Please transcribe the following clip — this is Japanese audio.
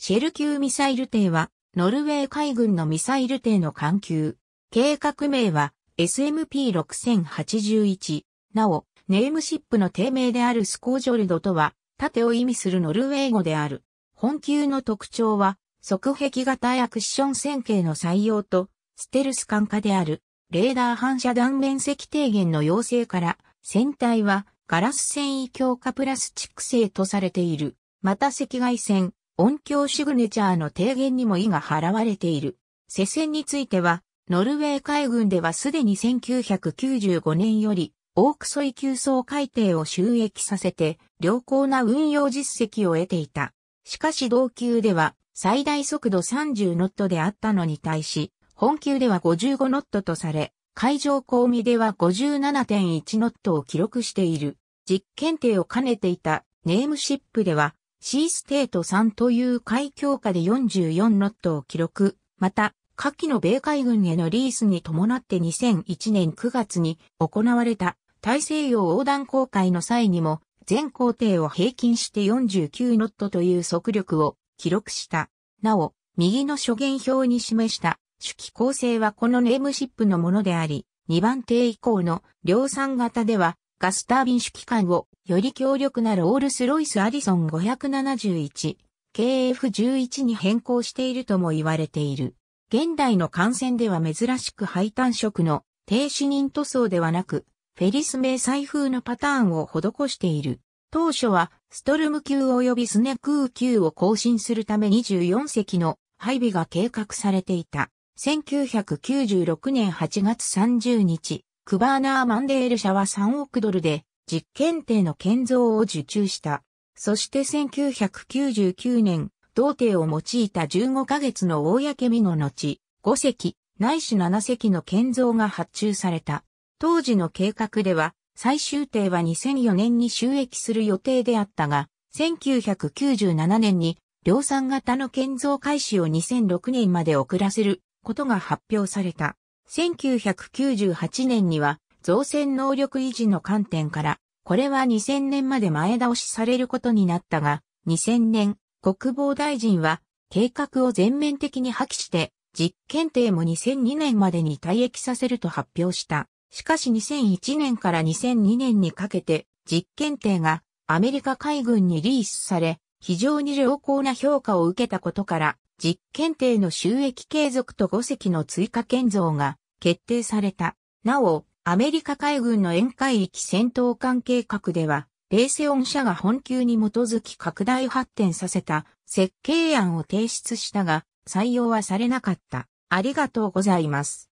シェル級ミサイル艇は、ノルウェー海軍のミサイル艇の艦級。計画名は SMP6081。なお、ネームシップの定名であるスコージョルドとは、盾を意味するノルウェー語である。本級の特徴は、側壁型アクション線形の採用と、ステルス艦化である、レーダー反射断面積低減の要請から、船体はガラス繊維強化プラスチック製とされている。また赤外線、音響シグネチャーの提言にも意が払われている。世戦については、ノルウェー海軍ではすでに1995年より、オークソイ急層海底を収益させて、良好な運用実績を得ていた。しかし同級では、最大速度30ノットであったのに対し、本級では55ノットとされ、海上公見では57.1ノットを記録している。実験艇を兼ねていたネームシップでは、C ステート3という海峡下で44ノットを記録。また、下記の米海軍へのリースに伴って2001年9月に行われた大西洋横断航海の際にも全工程を平均して49ノットという速力を記録した。なお、右の諸元表に示した主機構成はこのネームシップのものであり、2番艇以降の量産型ではガスタービン主機関をより強力なロールスロイスアディソン 571KF11 に変更しているとも言われている。現代の艦船では珍しく配炭色の低視認塗装ではなく、フェリス名彩風のパターンを施している。当初はストルム級及びスネクー級を更新するため24隻の配備が計画されていた。1996年8月30日、クバーナー・マンデール社は3億ドルで実験艇の建造を受注した。そして1999年、同艇を用いた15ヶ月の公見の後、5隻、ないし7隻の建造が発注された。当時の計画では、最終艇は2004年に収益する予定であったが、1997年に量産型の建造開始を2006年まで遅らせることが発表された。1998年には造船能力維持の観点から、これは2000年まで前倒しされることになったが、2000年、国防大臣は計画を全面的に破棄して、実験艇も2002年までに退役させると発表した。しかし2001年から2002年にかけて、実験艇がアメリカ海軍にリースされ、非常に良好な評価を受けたことから、実験艇の収益継続と5隻の追加建造が決定された。なお、アメリカ海軍の沿海域戦闘艦計画では、レセオン社が本級に基づき拡大発展させた設計案を提出したが、採用はされなかった。ありがとうございます。